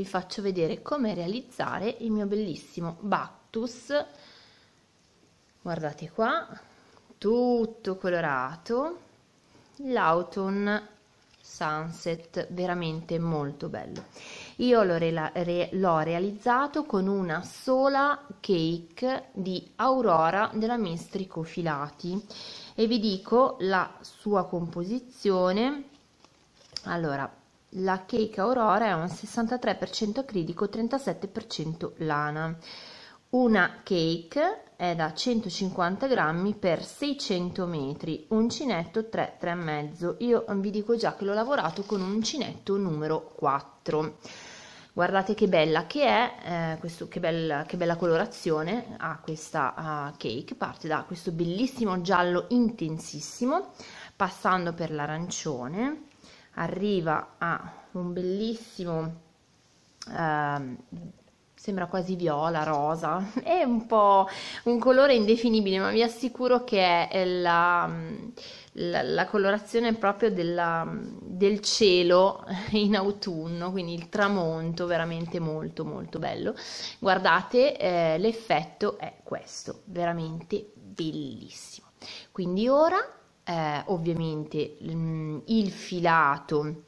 vi faccio vedere come realizzare il mio bellissimo Bactus guardate qua tutto colorato l'autumn sunset veramente molto bello io l'ho re realizzato con una sola cake di aurora della mistrico filati e vi dico la sua composizione allora la Cake Aurora è un 63% acrilico, 37% lana. Una cake è da 150 grammi per 600 metri, uncinetto 3, 3,5. Io mm, vi dico già che l'ho lavorato con un uncinetto numero 4. Guardate che bella che è, eh, questo, che, bella, che, bella, colorazione ha questa uh, cake, parte da questo bellissimo giallo intensissimo, passando per l'arancione, arriva a un bellissimo eh, sembra quasi viola, rosa, è un po' un colore indefinibile, ma vi assicuro che è la, mm, la, la colorazione proprio della, mm, del cielo in autunno, quindi il tramonto veramente molto molto bello. Guardate, eh, l'effetto è questo, veramente bellissimo. Quindi ora eh, ovviamente mm, il filato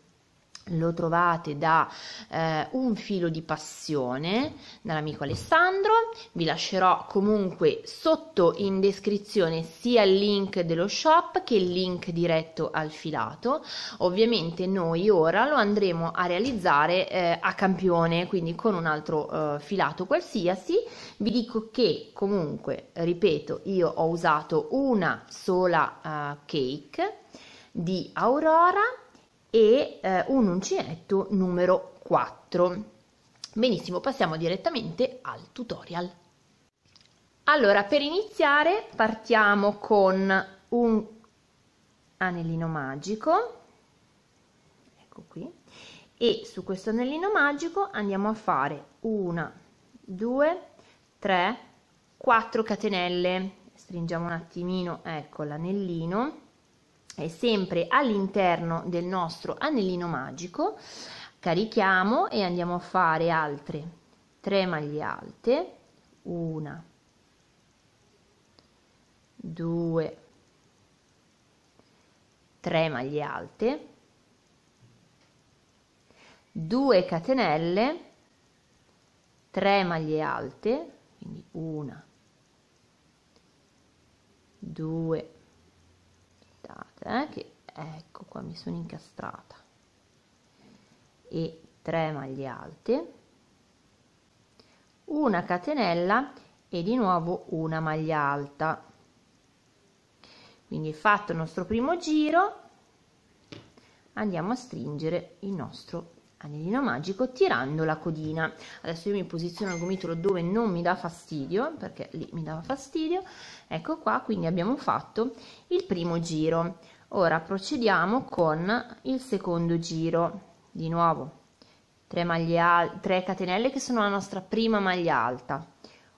lo trovate da eh, un filo di passione dall'amico Alessandro vi lascerò comunque sotto in descrizione sia il link dello shop che il link diretto al filato ovviamente noi ora lo andremo a realizzare eh, a campione quindi con un altro eh, filato qualsiasi vi dico che comunque ripeto io ho usato una sola eh, cake di aurora e eh, un uncinetto numero 4. Benissimo, passiamo direttamente al tutorial. Allora, per iniziare partiamo con un anellino magico, ecco qui, e su questo anellino magico andiamo a fare una, due, tre, quattro catenelle. Stringiamo un attimino, ecco l'anellino, è sempre all'interno del nostro anellino magico carichiamo e andiamo a fare altre 3 maglie alte 1 2 3 maglie alte 2 catenelle 3 maglie alte quindi 1 2 aspettate eh, che ecco qua mi sono incastrata e 3 maglie alte una catenella e di nuovo una maglia alta quindi fatto il nostro primo giro andiamo a stringere il nostro anellino magico tirando la codina adesso io mi posiziono il gomitolo dove non mi dà fastidio perché lì mi dava fastidio ecco qua quindi abbiamo fatto il primo giro ora procediamo con il secondo giro di nuovo 3 maglie al- 3 catenelle che sono la nostra prima maglia alta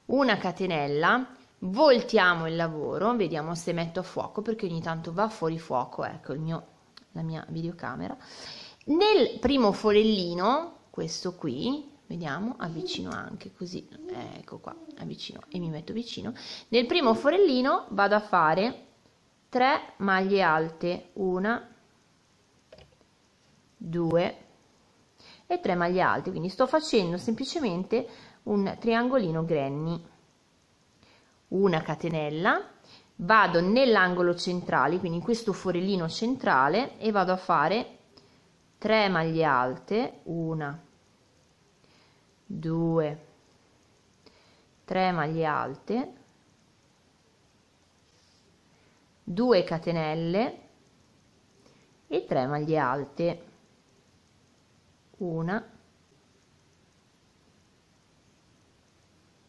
una catenella voltiamo il lavoro vediamo se metto a fuoco perché ogni tanto va fuori fuoco ecco il mio la mia videocamera nel primo forellino, questo qui, vediamo, avvicino anche così, ecco qua, avvicino e mi metto vicino. Nel primo forellino vado a fare 3 maglie alte, 1, 2 e 3 maglie alte, quindi sto facendo semplicemente un triangolino granny, una catenella, vado nell'angolo centrale, quindi in questo forellino centrale e vado a fare 3 maglie alte 1 2 3 maglie alte 2 catenelle e 3 maglie alte 1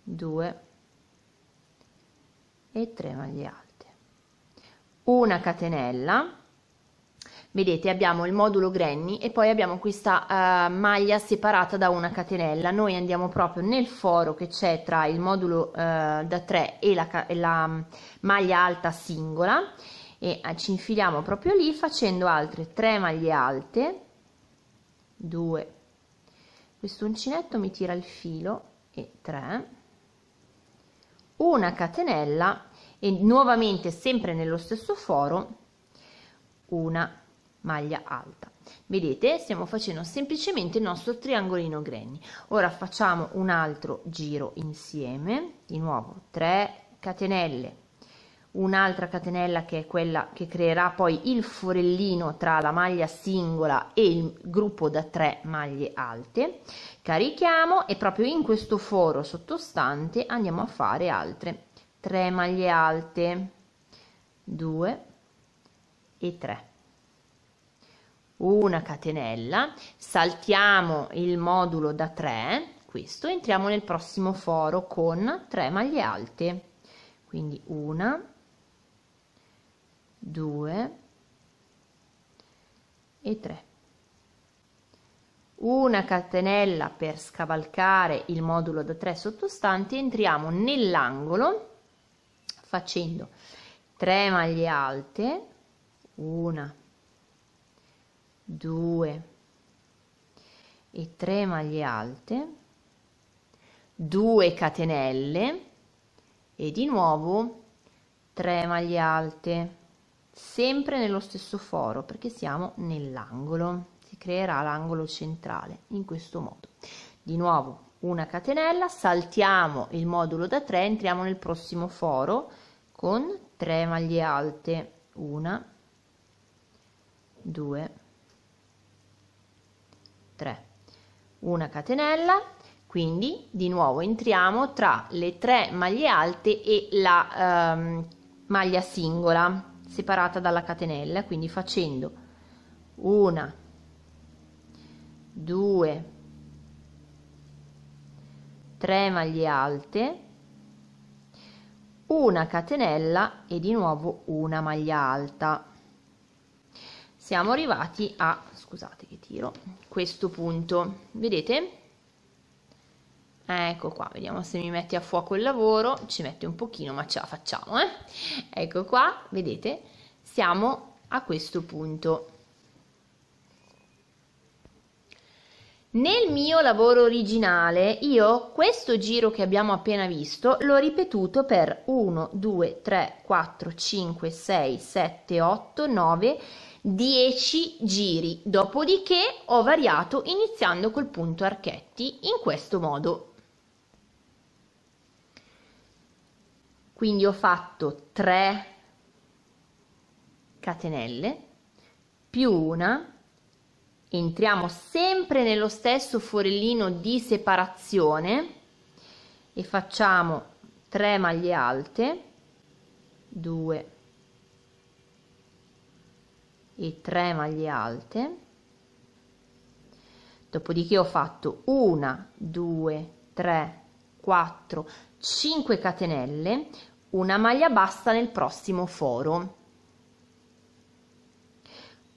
2 e 3 maglie alte una catenella Vedete abbiamo il modulo granny e poi abbiamo questa uh, maglia separata da una catenella. Noi andiamo proprio nel foro che c'è tra il modulo uh, da 3 e la, e la mm, maglia alta singola e eh, ci infiliamo proprio lì facendo altre 3 maglie alte 2 questo uncinetto mi tira il filo e 3 una catenella e nuovamente sempre nello stesso foro una maglia alta vedete stiamo facendo semplicemente il nostro triangolino granny ora facciamo un altro giro insieme di nuovo 3 catenelle un'altra catenella che è quella che creerà poi il forellino tra la maglia singola e il gruppo da 3 maglie alte carichiamo e proprio in questo foro sottostante andiamo a fare altre 3 maglie alte 2 e 3 una catenella, saltiamo il modulo da 3, questo, entriamo nel prossimo foro con 3 maglie alte, quindi una 2 e 3. Una catenella per scavalcare il modulo da 3 sottostanti entriamo nell'angolo facendo 3 maglie alte, una 2 e 3 maglie alte 2 catenelle e di nuovo 3 maglie alte sempre nello stesso foro perché siamo nell'angolo si creerà l'angolo centrale in questo modo di nuovo una catenella saltiamo il modulo da 3 entriamo nel prossimo foro con 3 maglie alte 1 2 3 una catenella quindi di nuovo entriamo tra le 3 maglie alte e la ehm, maglia singola separata dalla catenella quindi facendo una due tre maglie alte una catenella e di nuovo una maglia alta siamo arrivati a scusate che tiro, questo punto, vedete? Ecco qua, vediamo se mi mette a fuoco il lavoro, ci mette un pochino ma ce la facciamo, eh? Ecco qua, vedete? Siamo a questo punto. Nel mio lavoro originale io questo giro che abbiamo appena visto l'ho ripetuto per 1, 2, 3, 4, 5, 6, 7, 8, 9 10 giri, dopodiché ho variato iniziando col punto archetti in questo modo. Quindi ho fatto 3 catenelle più una, entriamo sempre nello stesso forellino di separazione e facciamo 3 maglie alte, 2, e 3 maglie alte dopodiché ho fatto 1 2 3 4 5 catenelle una maglia bassa nel prossimo foro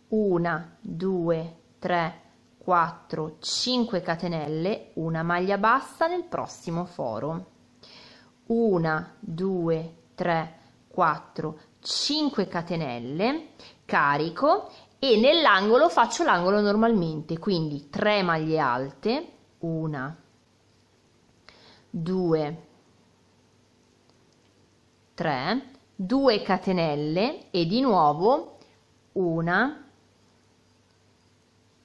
1 2 3 4 5 catenelle una maglia bassa nel prossimo foro 1 2 3 4 5 catenelle carico e nell'angolo faccio l'angolo normalmente, quindi 3 maglie alte, 1, 2, 3, 2 catenelle e di nuovo 1,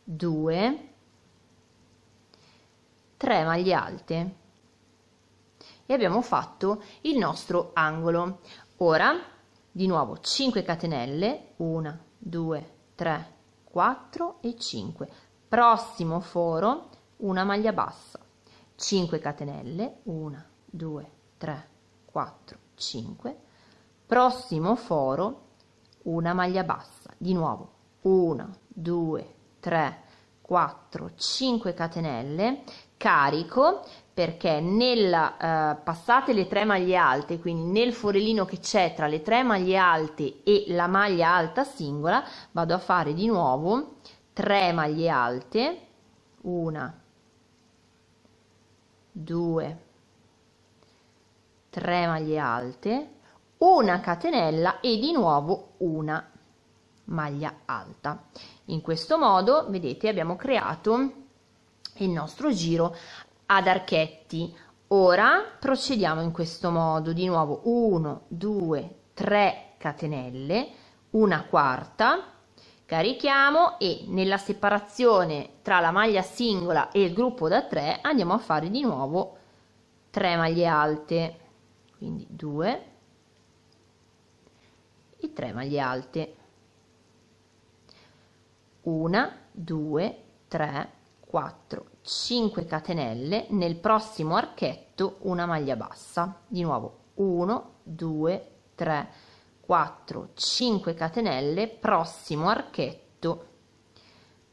2, 3 maglie alte e abbiamo fatto il nostro angolo. Ora di nuovo 5 catenelle 1 2 3 4 e 5 prossimo foro una maglia bassa 5 catenelle 1 2 3 4 5 prossimo foro una maglia bassa di nuovo 1 2 3 4 5 catenelle carico perché nella, eh, passate le tre maglie alte, quindi nel forellino che c'è tra le tre maglie alte e la maglia alta singola, vado a fare di nuovo 3 maglie alte, 1, 2, 3 maglie alte, una catenella e di nuovo una maglia alta. In questo modo, vedete, abbiamo creato il nostro giro ad archetti. Ora procediamo in questo modo, di nuovo 1, 2, 3 catenelle, una quarta, carichiamo e nella separazione tra la maglia singola e il gruppo da 3 andiamo a fare di nuovo 3 maglie alte, quindi 2 e 3 maglie alte, 1, 2, 3, 4 5 catenelle nel prossimo archetto una maglia bassa di nuovo 1 2 3 4 5 catenelle prossimo archetto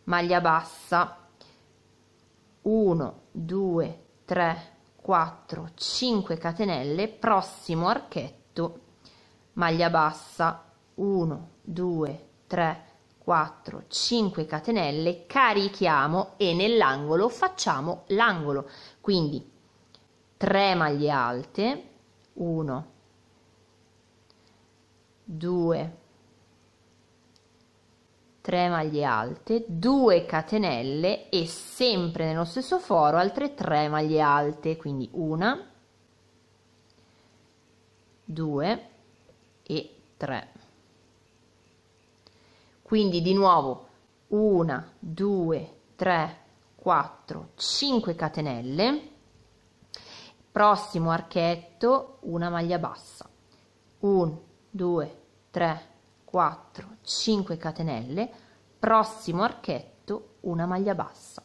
maglia bassa 1 2 3 4 5 catenelle prossimo archetto maglia bassa 1 2 3 4, 5 catenelle, carichiamo e nell'angolo facciamo l'angolo. Quindi 3 maglie alte, 1, 2, 3 maglie alte, 2 catenelle e sempre nello stesso foro altre 3 maglie alte, quindi 1, 2 e 3. Quindi di nuovo 1, 2, 3, 4, 5 catenelle. Prossimo archetto, una maglia bassa. 1, 2, 3, 4, 5 catenelle. Prossimo archetto, una maglia bassa.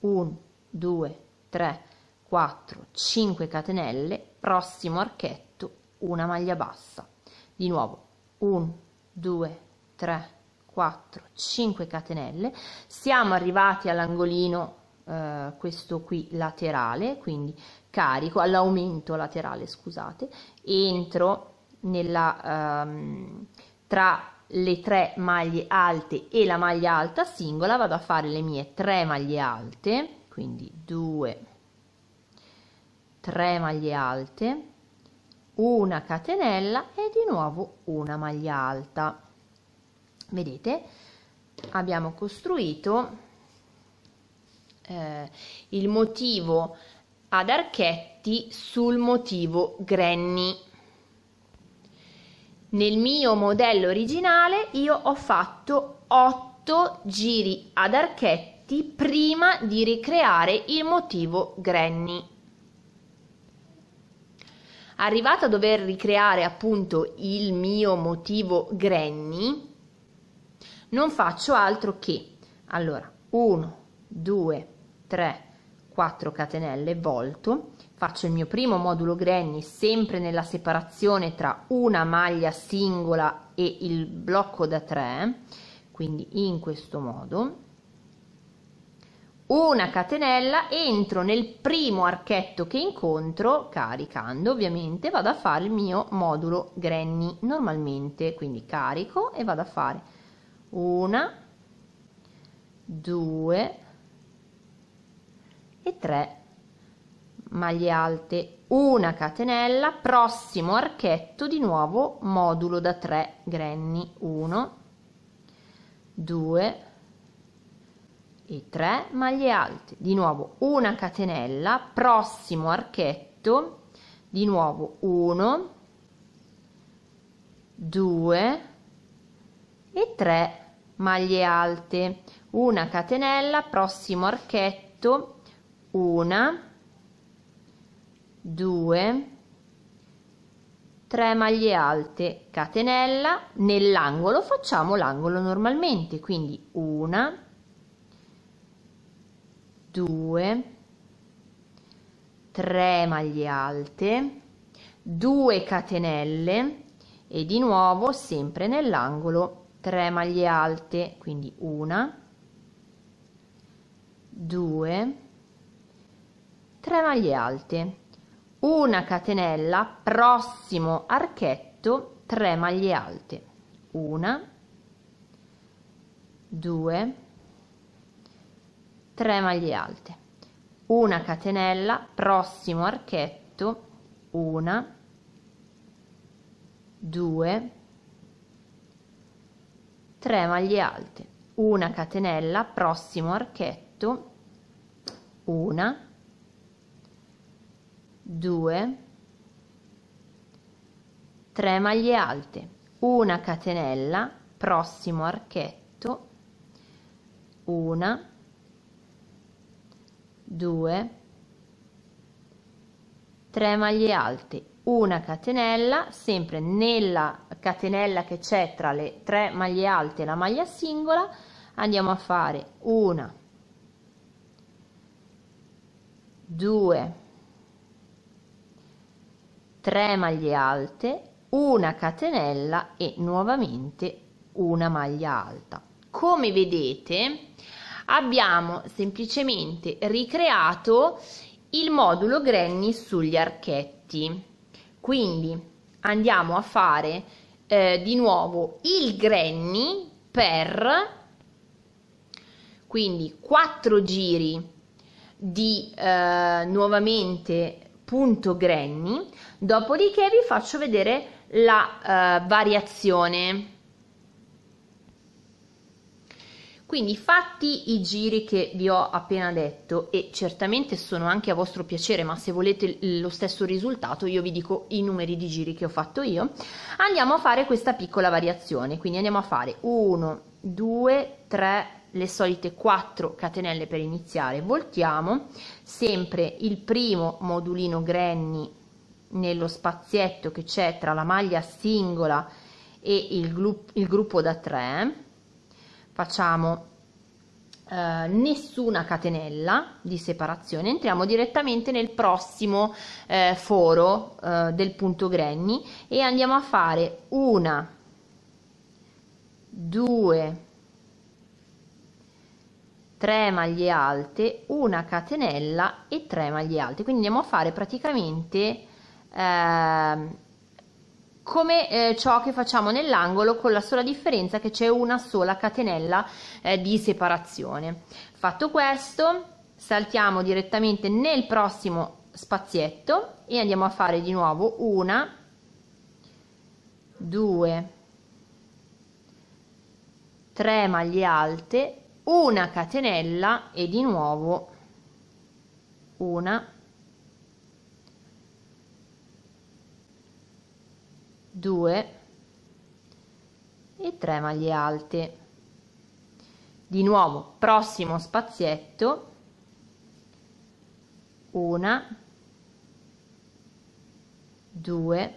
1, 2, 3, 4, 5 catenelle. Prossimo archetto, una maglia bassa. Di nuovo 1, 2, 3, 4. 4, 5 catenelle, siamo arrivati all'angolino eh, questo qui laterale, quindi carico all'aumento laterale, scusate, entro nella, ehm, tra le tre maglie alte e la maglia alta singola, vado a fare le mie tre maglie alte, quindi 2, 3 maglie alte, una catenella e di nuovo una maglia alta vedete abbiamo costruito eh, il motivo ad archetti sul motivo granny nel mio modello originale io ho fatto 8 giri ad archetti prima di ricreare il motivo granny arrivato a dover ricreare appunto il mio motivo granny non faccio altro che allora 1 2 3 4 catenelle volto faccio il mio primo modulo granny sempre nella separazione tra una maglia singola e il blocco da 3 quindi in questo modo una catenella entro nel primo archetto che incontro caricando ovviamente vado a fare il mio modulo granny normalmente quindi carico e vado a fare una, due e tre maglie alte una catenella prossimo archetto di nuovo modulo da 3 grenni 1 2 e 3 maglie alte di nuovo una catenella prossimo archetto di nuovo 1 2 e 3 maglie alte una catenella prossimo archetto una 2 3 maglie alte catenella nell'angolo facciamo l'angolo normalmente quindi una 2 3 maglie alte 2 catenelle e di nuovo sempre nell'angolo 3 maglie alte, quindi una, 2, 3 maglie alte, una catenella, prossimo archetto, 3 maglie alte, una, 2, 3 maglie alte, una catenella, prossimo archetto, una, 2, 3 maglie alte una catenella prossimo archetto una 2 3 maglie alte una catenella prossimo archetto una 2 3 maglie alte una catenella sempre nella catenella che c'è tra le tre maglie alte e la maglia singola andiamo a fare una due tre maglie alte una catenella e nuovamente una maglia alta come vedete abbiamo semplicemente ricreato il modulo granny sugli archetti quindi andiamo a fare eh, di nuovo il granny per quindi quattro giri di eh, nuovamente punto granny dopodiché vi faccio vedere la eh, variazione Quindi fatti i giri che vi ho appena detto e certamente sono anche a vostro piacere, ma se volete lo stesso risultato io vi dico i numeri di giri che ho fatto io, andiamo a fare questa piccola variazione, quindi andiamo a fare 1, 2, 3, le solite 4 catenelle per iniziare, voltiamo, sempre il primo modulino granny nello spazietto che c'è tra la maglia singola e il, il gruppo da 3, facciamo eh, nessuna catenella di separazione entriamo direttamente nel prossimo eh, foro eh, del punto granny e andiamo a fare una due tre maglie alte, una catenella e tre maglie alte. Quindi andiamo a fare praticamente eh, come eh, ciò che facciamo nell'angolo con la sola differenza che c'è una sola catenella eh, di separazione. Fatto questo, saltiamo direttamente nel prossimo spazietto e andiamo a fare di nuovo una, due, tre maglie alte, una catenella e di nuovo una 2 e 3 maglie alte di nuovo prossimo spazietto una due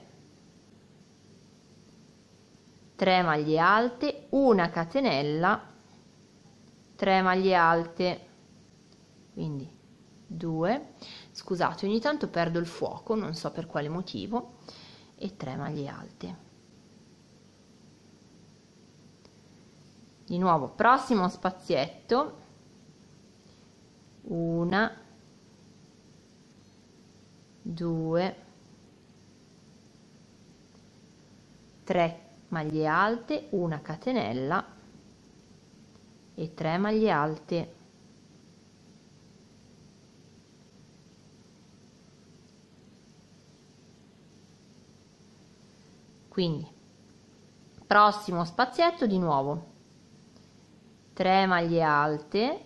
tre maglie alte una catenella 3 maglie alte quindi 2 scusate ogni tanto perdo il fuoco non so per quale motivo e 3 maglie alte di nuovo prossimo spazietto una due, tre maglie alte una catenella e tre maglie alte quindi prossimo spazietto di nuovo 3 maglie alte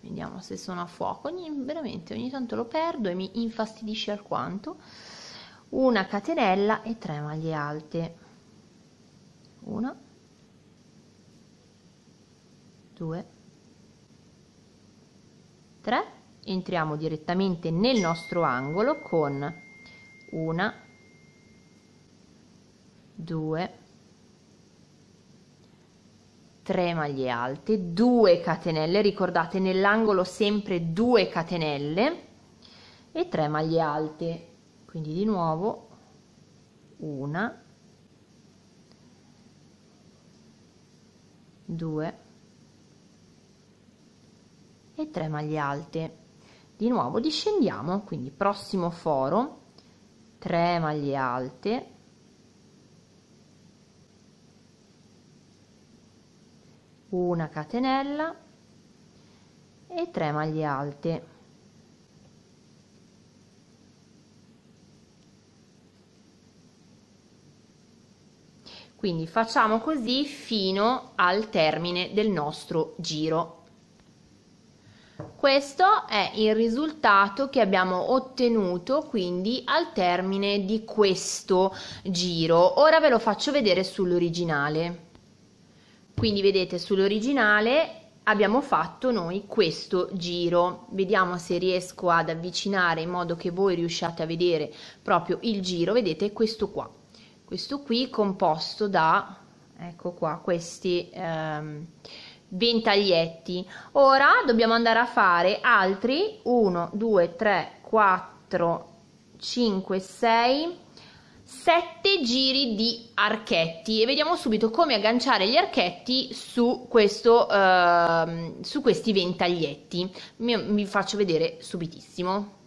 vediamo se sono a fuoco ogni, veramente ogni tanto lo perdo e mi infastidisce alquanto una catenella e 3 maglie alte una 2 3 entriamo direttamente nel nostro angolo con una, due, tre maglie alte, due catenelle, ricordate nell'angolo sempre 2 catenelle e 3 maglie alte, quindi di nuovo una, due e tre maglie alte di nuovo discendiamo quindi prossimo foro 3 maglie alte una catenella e 3 maglie alte quindi facciamo così fino al termine del nostro giro questo è il risultato che abbiamo ottenuto quindi al termine di questo giro. Ora ve lo faccio vedere sull'originale. Quindi vedete sull'originale abbiamo fatto noi questo giro. Vediamo se riesco ad avvicinare in modo che voi riusciate a vedere proprio il giro. Vedete questo qua. Questo qui composto da, ecco qua, questi... Ehm, ventaglietti. Ora dobbiamo andare a fare altri 1, 2, 3, 4, 5, 6, 7 giri di archetti e vediamo subito come agganciare gli archetti su, questo, eh, su questi ventaglietti. Vi faccio vedere subitissimo.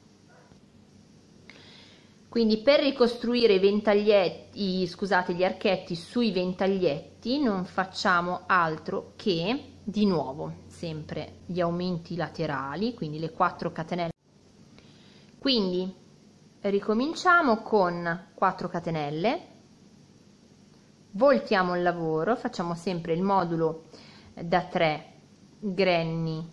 Quindi per ricostruire i, ventaglietti scusate, gli archetti sui ventaglietti non facciamo altro che di nuovo sempre gli aumenti laterali quindi le 4 catenelle quindi ricominciamo con 4 catenelle voltiamo il lavoro facciamo sempre il modulo eh, da 3 granny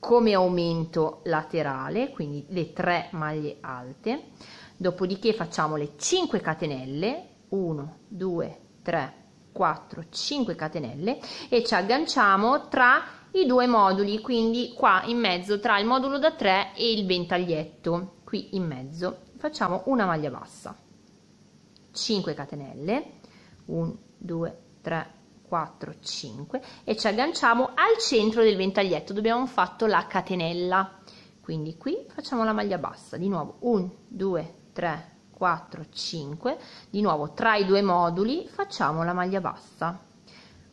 come aumento laterale quindi le 3 maglie alte dopodiché facciamo le 5 catenelle 1 2 3 4 5 catenelle e ci agganciamo tra i due moduli quindi qua in mezzo tra il modulo da 3 e il ventaglietto qui in mezzo facciamo una maglia bassa 5 catenelle 1 2 3 4 5 e ci agganciamo al centro del ventaglietto dove abbiamo fatto la catenella quindi qui facciamo la maglia bassa di nuovo 1 2 3 4 5 di nuovo tra i due moduli facciamo la maglia bassa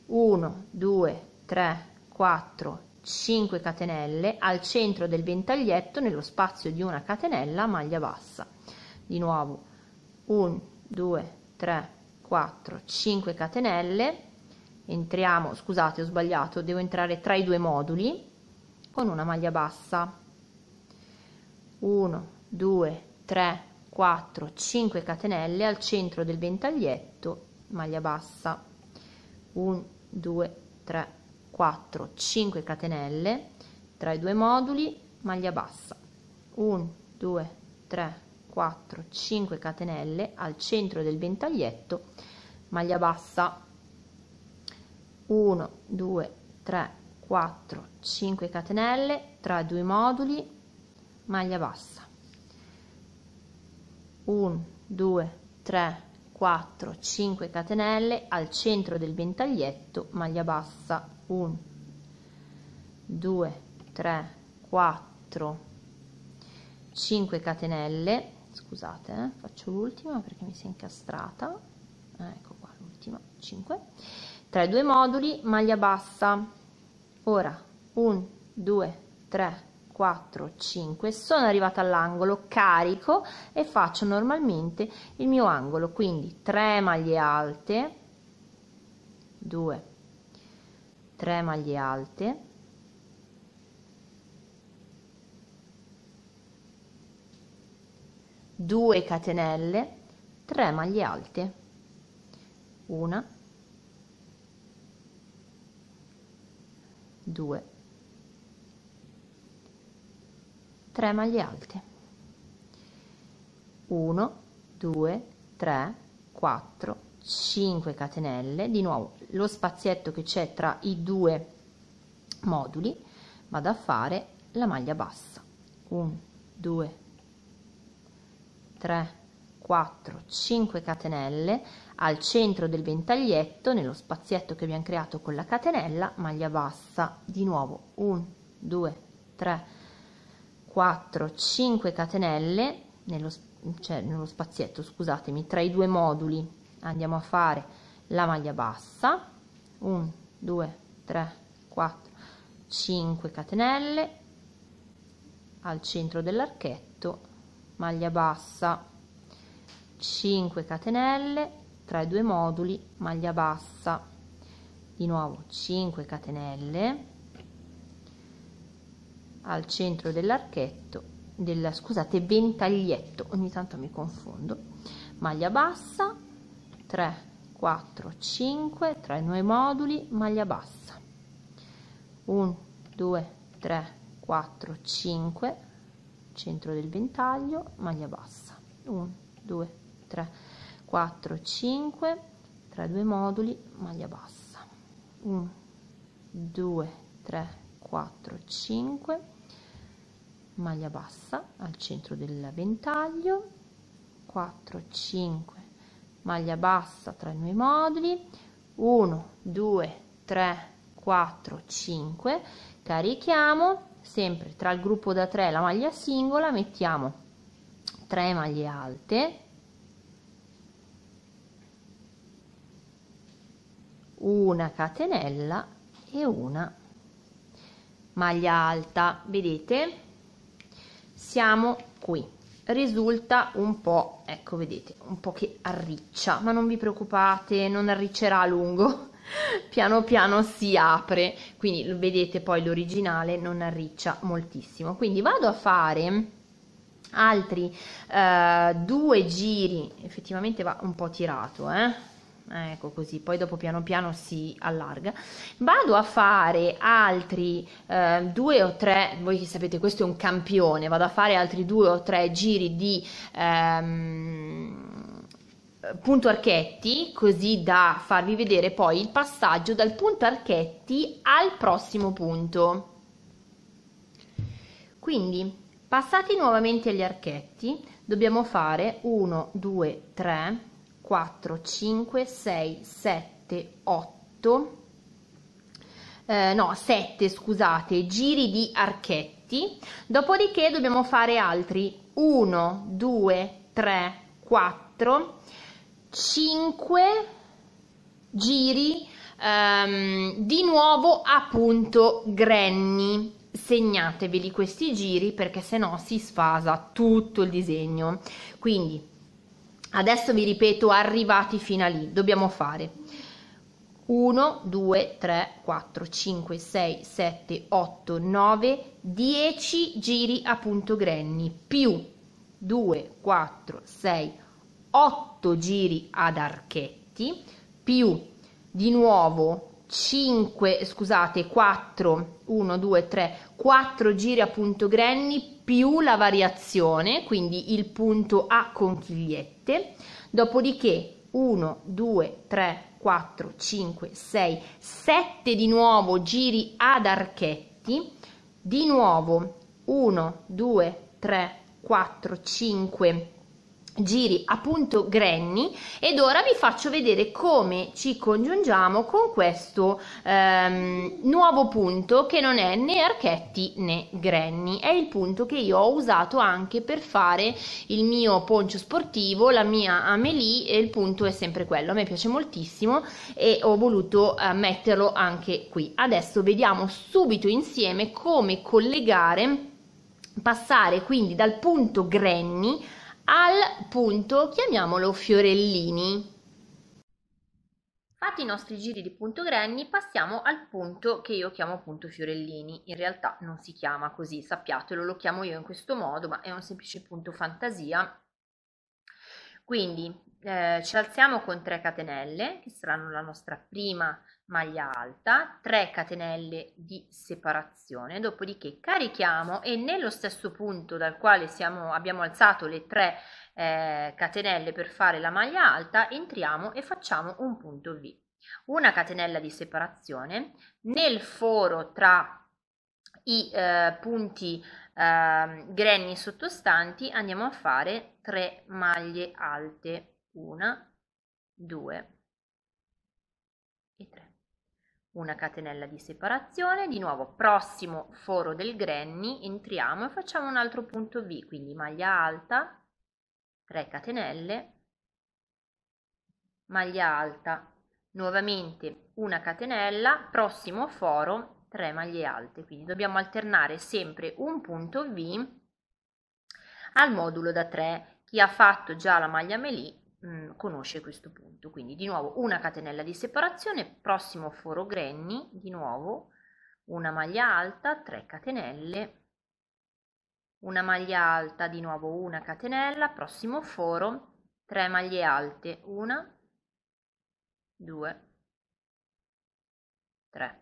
1 2 3 4 5 catenelle al centro del ventaglietto nello spazio di una catenella maglia bassa di nuovo 1 2 3 4 5 catenelle entriamo scusate ho sbagliato devo entrare tra i due moduli con una maglia bassa 1 2 3 4 5 catenelle al centro del ventaglietto maglia bassa 1 2 3 4 5 catenelle tra i due moduli maglia bassa 1 2 3 4 5 catenelle al centro del ventaglietto maglia bassa 1 2 3 4 5 catenelle tra due moduli maglia bassa 1 2 3 4 5 catenelle al centro del ventaglietto maglia bassa 1 2 3 4 5 catenelle scusate eh, faccio l'ultima perché mi si è incastrata eh, ecco qua l'ultima 5 tra i due moduli maglia bassa ora 1 2 3 4 5 sono arrivata all'angolo carico e faccio normalmente il mio angolo quindi 3 maglie alte 2 3 maglie alte 2 catenelle 3 maglie alte 1 2 3 maglie alte 1 2 3 4 5 catenelle di nuovo lo spazietto che c'è tra i due moduli vado a fare la maglia bassa 1 2 3 4 5 catenelle al centro del ventaglietto nello spazietto che abbiamo creato con la catenella maglia bassa di nuovo 1 2 3 4, 5 catenelle nello, cioè nello spazietto, scusatemi, tra i due moduli andiamo a fare la maglia bassa, 1, 2, 3, 4, 5 catenelle al centro dell'archetto, maglia bassa, 5 catenelle tra i due moduli, maglia bassa, di nuovo 5 catenelle al centro dell'archetto, della, scusate, ventaglietto, ogni tanto mi confondo, maglia bassa, 3, 4, 5, tra i nuovi moduli, maglia bassa, 1, 2, 3, 4, 5, centro del ventaglio, maglia bassa, 1, 2, 3, 4, 5, tra due moduli, maglia bassa, 1, 2, 3, 4, 5, maglia bassa al centro del ventaglio 4 5 maglia bassa tra i miei moduli 1 2 3 4 5 carichiamo sempre tra il gruppo da 3 la maglia singola mettiamo 3 maglie alte 1 catenella e una maglia alta vedete siamo qui risulta un po', ecco vedete, un po' che arriccia, ma non vi preoccupate, non arriccerà a lungo, piano piano si apre, quindi vedete poi l'originale non arriccia moltissimo, quindi vado a fare altri eh, due giri, effettivamente va un po' tirato, eh? Eh, ecco così, poi dopo piano piano si allarga. Vado a fare altri eh, due o tre, voi sapete questo è un campione, vado a fare altri due o tre giri di ehm, punto archetti, così da farvi vedere poi il passaggio dal punto archetti al prossimo punto. Quindi, passati nuovamente agli archetti, dobbiamo fare 1, 2, 3, 4, 5, 6, 7, 8, eh, no, 7 scusate, giri di archetti, dopodiché dobbiamo fare altri 1, 2, 3, 4, 5 giri ehm, di nuovo a punto granny segnateveli questi giri perché se no si sfasa tutto il disegno quindi adesso vi ripeto arrivati fino a lì dobbiamo fare 1 2 3 4 5 6 7 8 9 10 giri a punto grenni più 2 4 6 8 giri ad archetti più di nuovo 5, scusate, 4, 1, 2, 3, 4 giri a punto granny più la variazione, quindi il punto a conchigliette, dopodiché 1, 2, 3, 4, 5, 6, 7 di nuovo giri ad archetti, di nuovo 1, 2, 3, 4, 5, giri appunto granny ed ora vi faccio vedere come ci congiungiamo con questo ehm, nuovo punto che non è né archetti né granny è il punto che io ho usato anche per fare il mio poncio sportivo la mia amelie e il punto è sempre quello a me piace moltissimo e ho voluto eh, metterlo anche qui adesso vediamo subito insieme come collegare passare quindi dal punto granny al punto chiamiamolo fiorellini. Fatti i nostri giri di punto granny passiamo al punto che io chiamo punto fiorellini, in realtà non si chiama così, sappiatelo, lo chiamo io in questo modo, ma è un semplice punto fantasia. Quindi eh, ci alziamo con 3 catenelle, che saranno la nostra prima maglia alta, 3 catenelle di separazione, dopodiché carichiamo e nello stesso punto dal quale siamo, abbiamo alzato le 3 eh, catenelle per fare la maglia alta, entriamo e facciamo un punto V. Una catenella di separazione, nel foro tra i eh, punti eh, granny sottostanti andiamo a fare 3 maglie alte, 1, 2 e 3 una catenella di separazione di nuovo prossimo foro del granny entriamo e facciamo un altro punto V quindi maglia alta 3 catenelle maglia alta nuovamente una catenella prossimo foro 3 maglie alte quindi dobbiamo alternare sempre un punto V al modulo da 3 chi ha fatto già la maglia melì mh, mm, conosce questo punto. Quindi di nuovo una catenella di separazione, prossimo foro granny, di nuovo una maglia alta, 3 catenelle, una maglia alta, di nuovo una catenella, prossimo foro, 3 maglie alte, 1, 2, 3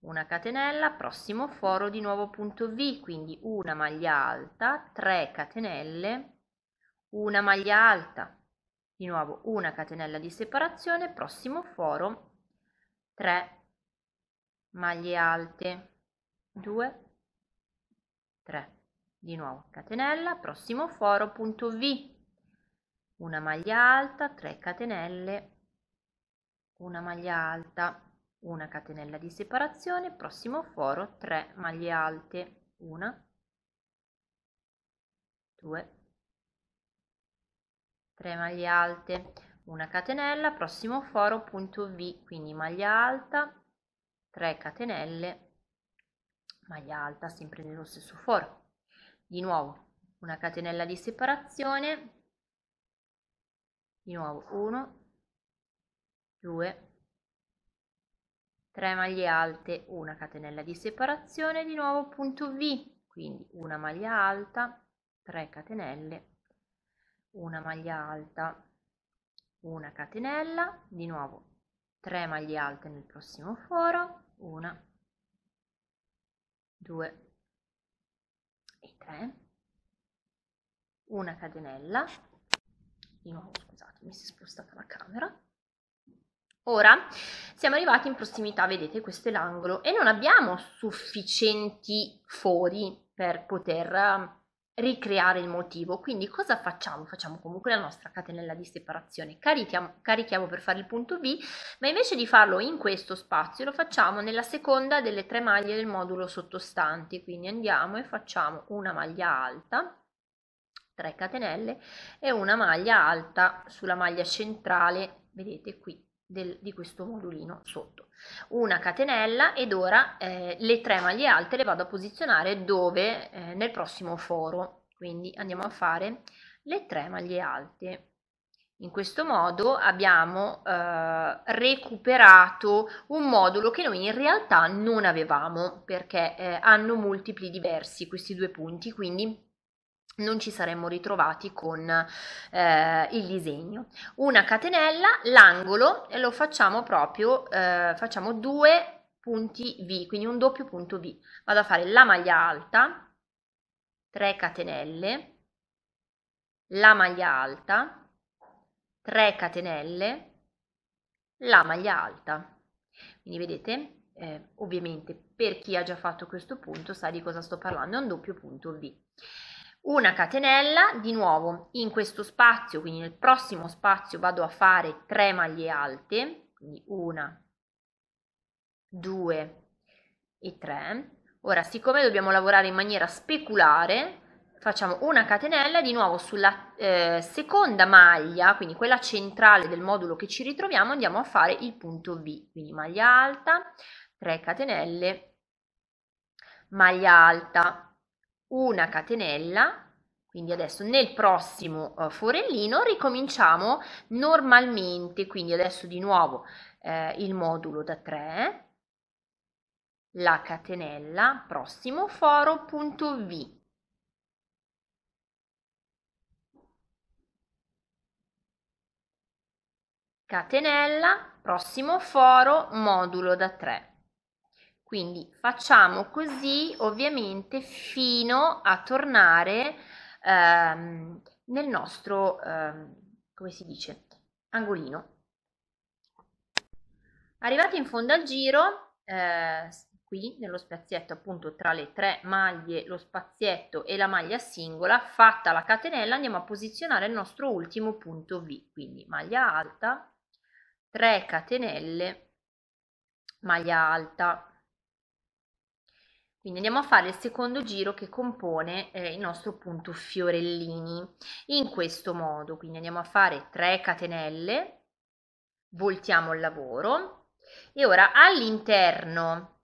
una catenella, prossimo foro di nuovo punto V, quindi una maglia alta, 3 catenelle, una maglia alta, di nuovo una catenella di separazione prossimo foro 3 maglie alte 2 3 di nuovo catenella prossimo foro punto v una maglia alta 3 catenelle una maglia alta una catenella di separazione prossimo foro 3 maglie alte 1 2 sempre maglie alte una catenella prossimo foro punto v quindi maglia alta 3 catenelle maglia alta sempre nello stesso foro di nuovo una catenella di separazione di nuovo 1 2 3 maglie alte una catenella di separazione di nuovo punto v quindi una maglia alta 3 catenelle una maglia alta una catenella di nuovo 3 maglie alte nel prossimo foro 1 2 e 3 una catenella di nuovo scusate mi si è spostata la camera Ora siamo arrivati in prossimità, vedete questo è l'angolo e non abbiamo sufficienti fori per poter ricreare il motivo. Quindi cosa facciamo? Facciamo comunque la nostra catenella di separazione, carichiamo, carichiamo per fare il punto b ma invece di farlo in questo spazio lo facciamo nella seconda delle tre maglie del modulo sottostante, quindi andiamo e facciamo una maglia alta, 3 catenelle e una maglia alta sulla maglia centrale, vedete qui, del, di questo modulino sotto una catenella ed ora eh, le tre maglie alte le vado a posizionare dove eh, nel prossimo foro quindi andiamo a fare le tre maglie alte in questo modo abbiamo eh, recuperato un modulo che noi in realtà non avevamo perché eh, hanno multipli diversi questi due punti quindi non ci saremmo ritrovati con eh, il disegno. Una catenella, l'angolo e lo facciamo proprio, eh, facciamo due punti V, quindi un doppio punto V. Vado a fare la maglia alta, 3 catenelle, la maglia alta, 3 catenelle, la maglia alta. Quindi vedete, eh, ovviamente per chi ha già fatto questo punto sa di cosa sto parlando, è un doppio punto V una catenella di nuovo in questo spazio quindi nel prossimo spazio vado a fare 3 maglie alte quindi una 2 e 3 ora siccome dobbiamo lavorare in maniera speculare facciamo una catenella di nuovo sulla eh, seconda maglia quindi quella centrale del modulo che ci ritroviamo andiamo a fare il punto V quindi maglia alta 3 catenelle maglia alta una catenella quindi adesso nel prossimo uh, forellino ricominciamo normalmente quindi adesso di nuovo eh, il modulo da 3 la catenella prossimo foro punto v catenella prossimo foro modulo da 3 quindi facciamo così ovviamente fino a tornare ehm, nel nostro, ehm, come si dice, angolino. Arrivati in fondo al giro, eh, qui nello spazietto appunto tra le tre maglie, lo spazietto e la maglia singola, fatta la catenella andiamo a posizionare il nostro ultimo punto V, quindi maglia alta, 3 catenelle, maglia alta, quindi andiamo a fare il secondo giro che compone eh, il nostro punto fiorellini in questo modo. Quindi andiamo a fare 3 catenelle, voltiamo il lavoro e ora all'interno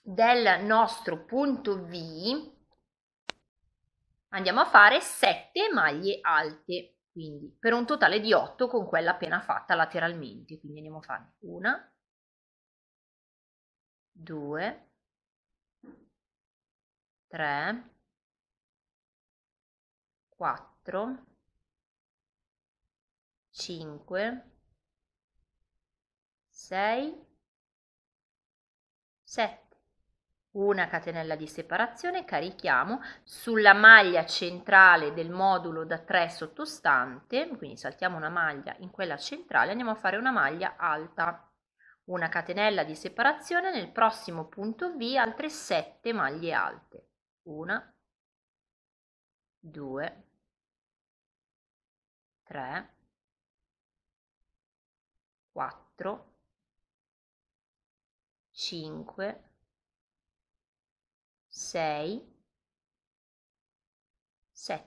del nostro punto V andiamo a fare 7 maglie alte, quindi per un totale di 8 con quella appena fatta lateralmente. Quindi andiamo a fare 1, 2, 3, 4, 5, 6, 7. una catenella di separazione carichiamo sulla maglia centrale del modulo da 3 sottostante quindi saltiamo una maglia in quella centrale andiamo a fare una maglia alta una catenella di separazione nel prossimo punto V altre 7 maglie alte una, due, tre, quattro, cinque, sei, sette.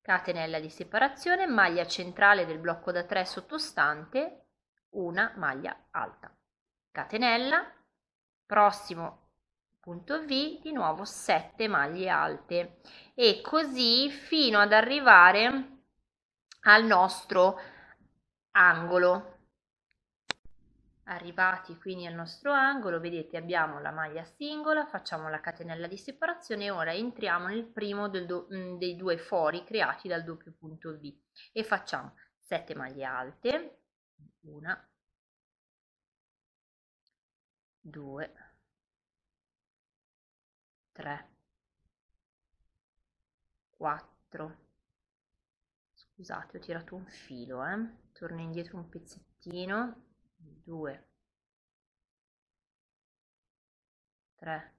Catenella di separazione, maglia centrale del blocco da 3 sottostante, una maglia alta. Catenella, prossimo punto V di nuovo 7 maglie alte e così fino ad arrivare al nostro angolo arrivati quindi al nostro angolo vedete abbiamo la maglia singola facciamo la catenella di separazione e ora entriamo nel primo del do, mm, dei due fori creati dal doppio punto V e facciamo 7 maglie alte 1 2 3 4 scusate ho tirato un filo eh? torno indietro un pezzettino 2 3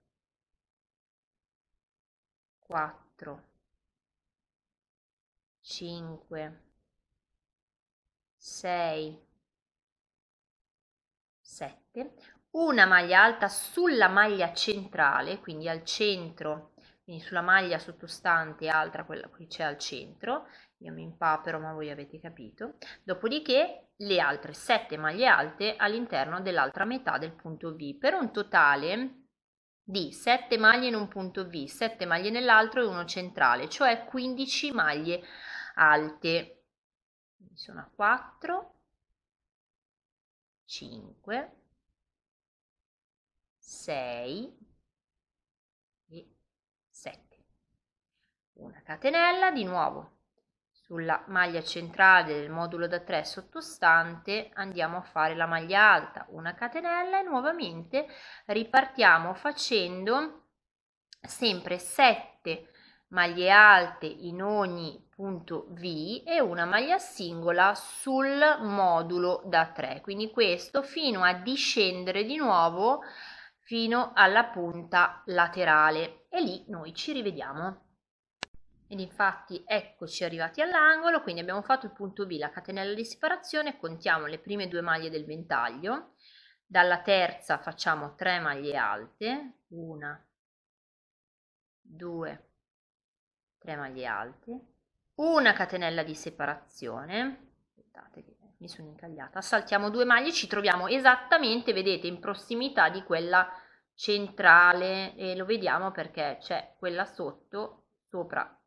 4 5 6 7 una maglia alta sulla maglia centrale, quindi al centro, quindi sulla maglia sottostante altra, quella qui c'è al centro, io mi impapero ma voi avete capito, dopodiché le altre 7 maglie alte all'interno dell'altra metà del punto V, per un totale di 7 maglie in un punto V, 7 maglie nell'altro e uno centrale, cioè 15 maglie alte, quindi sono a 4, 5, 6 e 7 una catenella di nuovo sulla maglia centrale del modulo da 3 sottostante andiamo a fare la maglia alta una catenella e nuovamente ripartiamo facendo sempre 7 maglie alte in ogni punto V e una maglia singola sul modulo da 3 quindi questo fino a discendere di nuovo fino alla punta laterale e lì noi ci rivediamo ed infatti eccoci arrivati all'angolo quindi abbiamo fatto il punto B la catenella di separazione contiamo le prime due maglie del ventaglio dalla terza facciamo 3 maglie alte 1 2 3 maglie alte una catenella di separazione aspettate che mi sono incagliata. Saltiamo due maglie, ci troviamo esattamente, vedete, in prossimità di quella centrale e lo vediamo perché c'è quella sotto, sopra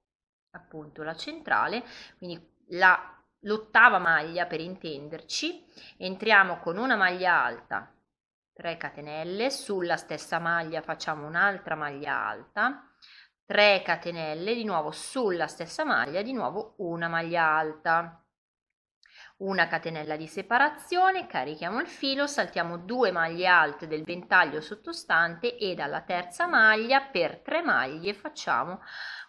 appunto la centrale, quindi la l'ottava maglia per intenderci, entriamo con una maglia alta, 3 catenelle, sulla stessa maglia facciamo un'altra maglia alta, 3 catenelle, di nuovo sulla stessa maglia, di nuovo una maglia alta una catenella di separazione, carichiamo il filo, saltiamo due maglie alte del ventaglio sottostante e dalla terza maglia per tre maglie facciamo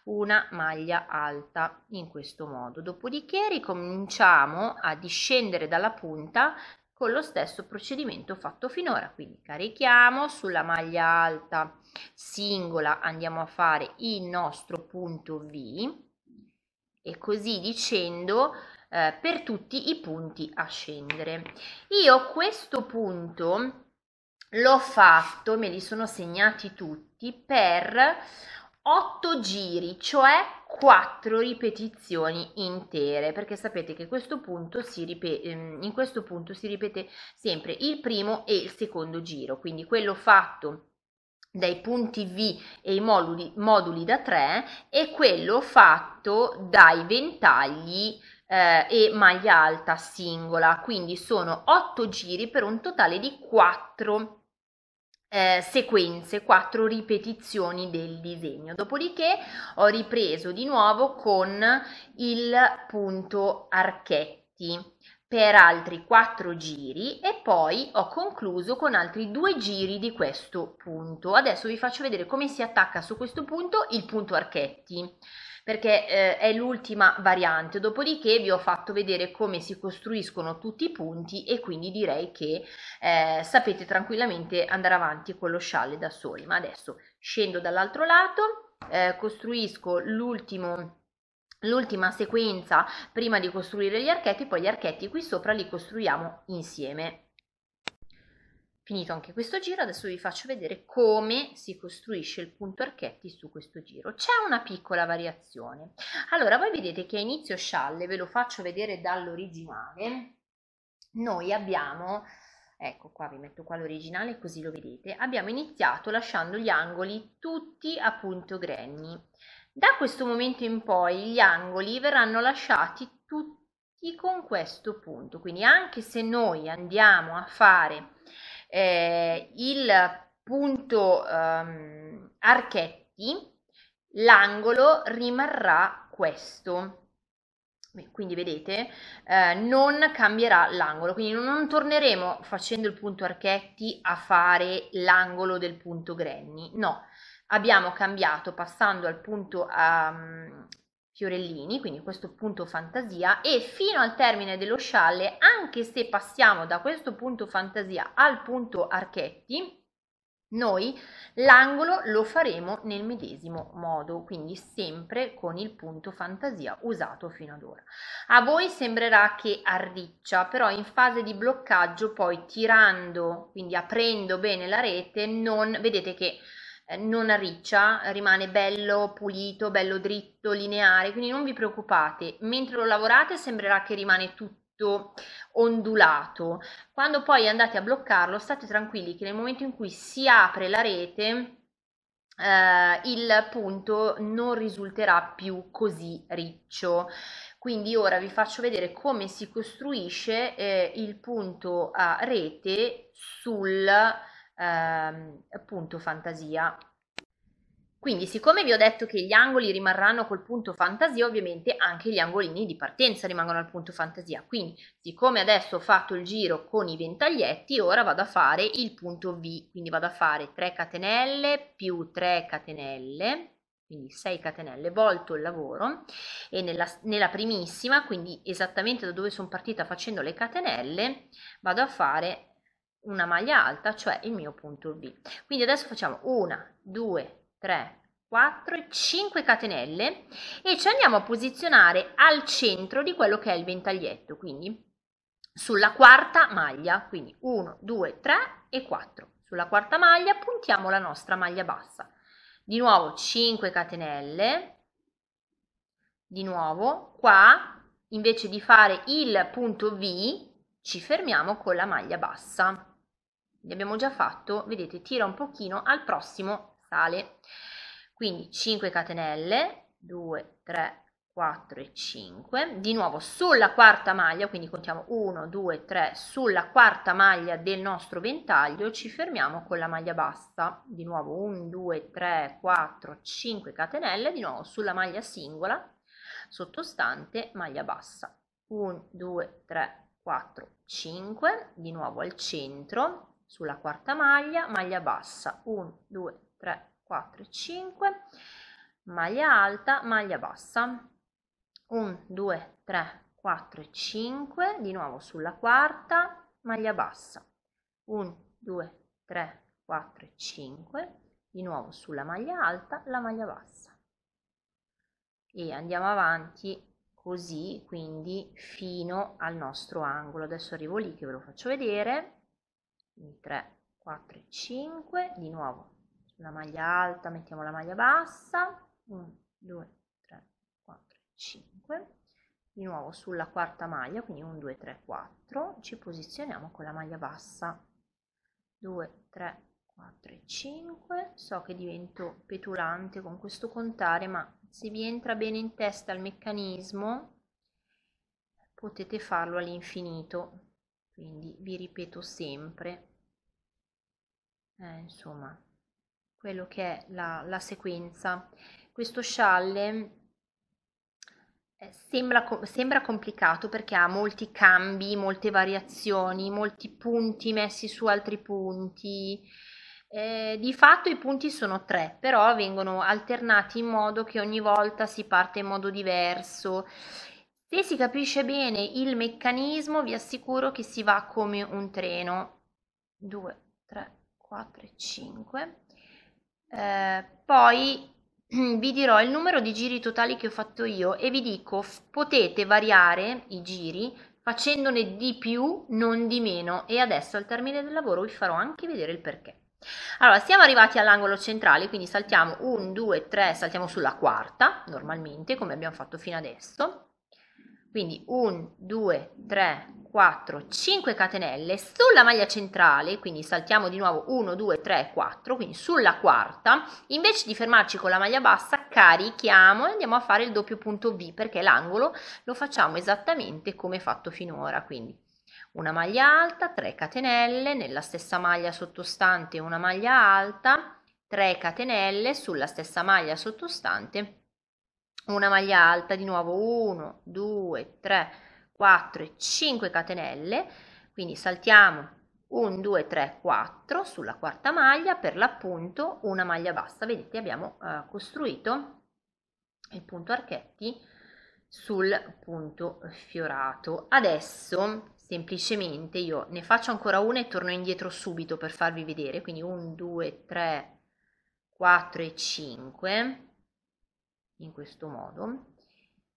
una maglia alta in questo modo. Dopodiché ricominciamo a discendere dalla punta con lo stesso procedimento fatto finora, quindi carichiamo sulla maglia alta singola andiamo a fare il nostro punto V e così dicendo eh, per tutti i punti a scendere. Io questo punto l'ho fatto, me li sono segnati tutti, per 8 giri, cioè 4 ripetizioni intere, perché sapete che questo ripete, ehm, in questo punto si ripete sempre il primo e il secondo giro, quindi quello fatto dai punti V e i moduli, moduli da 3 e quello fatto dai ventagli eh, e maglia alta singola, quindi sono 8 giri per un totale di 4 eh, sequenze, quattro ripetizioni del disegno. Dopodiché ho ripreso di nuovo con il punto archetti per altri quattro giri e poi ho concluso con altri due giri di questo punto. Adesso vi faccio vedere come si attacca su questo punto il punto archetti perché eh, è l'ultima variante. Dopodiché vi ho fatto vedere come si costruiscono tutti i punti e quindi direi che eh, sapete tranquillamente andare avanti con lo scialle da soli. Ma adesso scendo dall'altro lato, eh, costruisco l'ultimo l'ultima sequenza prima di costruire gli archetti poi gli archetti qui sopra li costruiamo insieme Finito anche questo giro, adesso vi faccio vedere come si costruisce il punto archetti su questo giro. C'è una piccola variazione. Allora, voi vedete che a inizio scialle, ve lo faccio vedere dall'originale, noi abbiamo, ecco qua vi metto qua l'originale così lo vedete, abbiamo iniziato lasciando gli angoli tutti a punto grenni. Da questo momento in poi gli angoli verranno lasciati tutti con questo punto, quindi anche se noi andiamo a fare eh, il punto ehm, archetti, l'angolo rimarrà questo. Quindi vedete, eh, non cambierà l'angolo, quindi non torneremo facendo il punto archetti a fare l'angolo del punto granny, no, abbiamo cambiato passando al punto um, fiorellini, quindi questo punto fantasia, e fino al termine dello scialle, anche se passiamo da questo punto fantasia al punto archetti, noi l'angolo lo faremo nel medesimo modo, quindi sempre con il punto fantasia usato fino ad ora. A voi sembrerà che arriccia, però in fase di bloccaggio poi tirando, quindi aprendo bene la rete, non vedete che eh, non arriccia, rimane bello pulito, bello dritto, lineare, quindi non vi preoccupate, mentre lo lavorate sembrerà che rimane tutto ondulato. Quando poi andate a bloccarlo, state tranquilli che nel momento in cui si apre la rete, eh, il punto non risulterà più così riccio. Quindi ora vi faccio vedere come si costruisce eh, il punto a rete sul ehm, punto fantasia. Quindi siccome vi ho detto che gli angoli rimarranno col punto fantasia, ovviamente anche gli angolini di partenza rimangono al punto fantasia. Quindi siccome adesso ho fatto il giro con i ventaglietti, ora vado a fare il punto V, quindi vado a fare 3 catenelle più 3 catenelle quindi 6 catenelle, volto il lavoro e nella, nella primissima, quindi esattamente da dove sono partita facendo le catenelle, vado a fare una maglia alta, cioè il mio punto B. Quindi adesso facciamo 1, 2, 3, 4 e 5 catenelle e ci andiamo a posizionare al centro di quello che è il ventaglietto, quindi sulla quarta maglia, quindi 1, 2, 3 e 4. Sulla quarta maglia puntiamo la nostra maglia bassa. Di nuovo 5 catenelle, di nuovo qua invece di fare il punto V ci fermiamo con la maglia bassa li abbiamo già fatto, vedete, tira un pochino, al prossimo sale. Quindi 5 catenelle, 2, 3, 4 e 5, di nuovo sulla quarta maglia, quindi contiamo 1, 2, 3, sulla quarta maglia del nostro ventaglio ci fermiamo con la maglia bassa, di nuovo 1, 2, 3, 4, 5 catenelle, di nuovo sulla maglia singola, sottostante, maglia bassa, 1, 2, 3, 4, 5, di nuovo al centro, sulla quarta maglia, maglia bassa 1, 2, 3, 4 e 5, maglia alta, maglia bassa 1, 2, 3, 4 e 5, di nuovo sulla quarta, maglia bassa 1, 2, 3, 4 e 5, di nuovo sulla maglia alta, la maglia bassa e andiamo avanti così quindi fino al nostro angolo adesso arrivo lì che ve lo faccio vedere quindi 3, 4 e 5, di nuovo sulla maglia alta mettiamo la maglia bassa, 1, 2, 3, 4, 5, di nuovo sulla quarta maglia, quindi 1, 2, 3, 4, ci posizioniamo con la maglia bassa, 2, 3, 4 e 5, so che divento petulante con questo contare, ma se vi entra bene in testa il meccanismo potete farlo all'infinito, quindi vi ripeto sempre eh, insomma, quello che è la, la sequenza. Questo scialle eh, Sembra, sembra, complicato perché ha molti cambi, molte variazioni, molti punti messi su altri punti. Eh, di fatto i punti sono tre, però vengono alternati in modo che ogni volta si parte in modo diverso. Se si capisce bene il meccanismo, vi assicuro che si va come un treno. 2, 3, 4 e 5. Eh, poi vi dirò il numero di giri totali che ho fatto io e vi dico potete variare i giri facendone di più, non di meno e adesso al termine del lavoro vi farò anche vedere il perché. Allora, siamo arrivati all'angolo centrale, quindi saltiamo 1, 2, 3, saltiamo sulla quarta, normalmente, come abbiamo fatto fino adesso. Quindi 1, 2, 3, 4, 5 catenelle sulla maglia centrale, quindi saltiamo di nuovo 1, 2, 3, 4, quindi sulla quarta, invece di fermarci con la maglia bassa carichiamo e andiamo a fare il doppio punto V perché l'angolo lo facciamo esattamente come fatto finora, quindi una maglia alta, 3 catenelle, nella stessa maglia sottostante una maglia alta, 3 catenelle, sulla stessa maglia sottostante una maglia alta di nuovo 1 2 3 4 e 5 catenelle quindi saltiamo 1 2 3 4 sulla quarta maglia per l'appunto una maglia bassa vedete abbiamo eh, costruito il punto archetti sul punto fiorato adesso semplicemente io ne faccio ancora una e torno indietro subito per farvi vedere quindi 1 2 3 4 e 5 in questo modo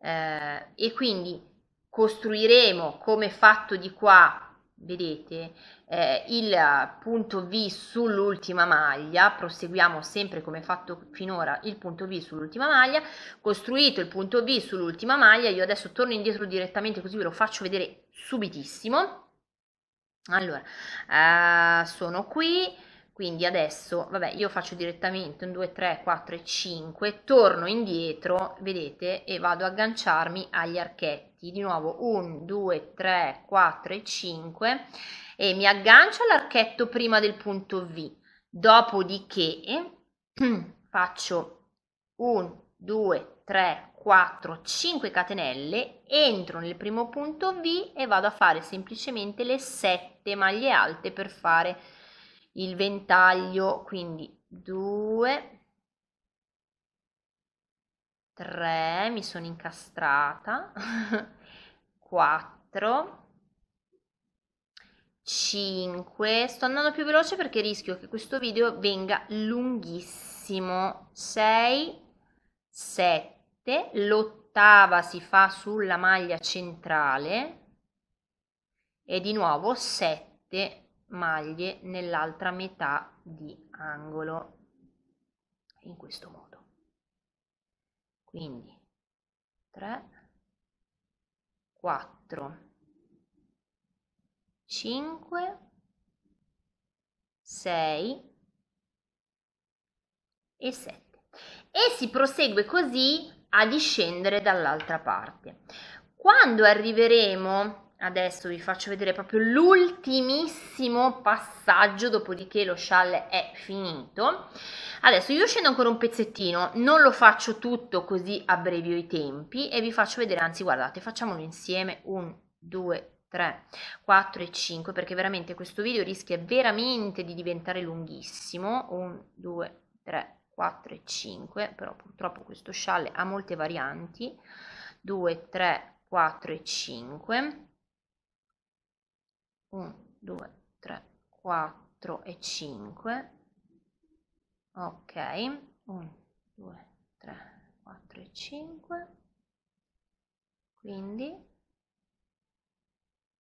eh, e quindi costruiremo come fatto di qua vedete eh, il punto V sull'ultima maglia proseguiamo sempre come fatto finora il punto V sull'ultima maglia costruito il punto V sull'ultima maglia io adesso torno indietro direttamente così ve lo faccio vedere subitissimo allora eh, sono qui quindi adesso vabbè io faccio direttamente un 2 3 4 e 5 torno indietro vedete e vado ad agganciarmi agli archetti di nuovo 1 2 3 4 e 5 e mi aggancio all'archetto prima del punto V dopodiché faccio 1 2 3 4 5 catenelle entro nel primo punto V e vado a fare semplicemente le 7 maglie alte per fare il ventaglio, quindi 2, 3, mi sono incastrata, 4, 5, sto andando più veloce perché rischio che questo video venga lunghissimo, 6, 7, l'ottava si fa sulla maglia centrale e di nuovo 7, maglie nell'altra metà di angolo in questo modo quindi 3 4 5 6 e 7 e si prosegue così a discendere dall'altra parte quando arriveremo adesso vi faccio vedere proprio l'ultimissimo passaggio dopodiché lo scialle è finito adesso io scendo ancora un pezzettino non lo faccio tutto così abbrevio i tempi e vi faccio vedere anzi guardate facciamolo insieme 1 2 3 4 e 5 perché veramente questo video rischia veramente di diventare lunghissimo 1 2 3 4 e 5 però purtroppo questo scialle ha molte varianti 2 3 4 e 5 1, 2, 3, 4 e 5. Ok, 1, 2, 3, 4 e 5. Quindi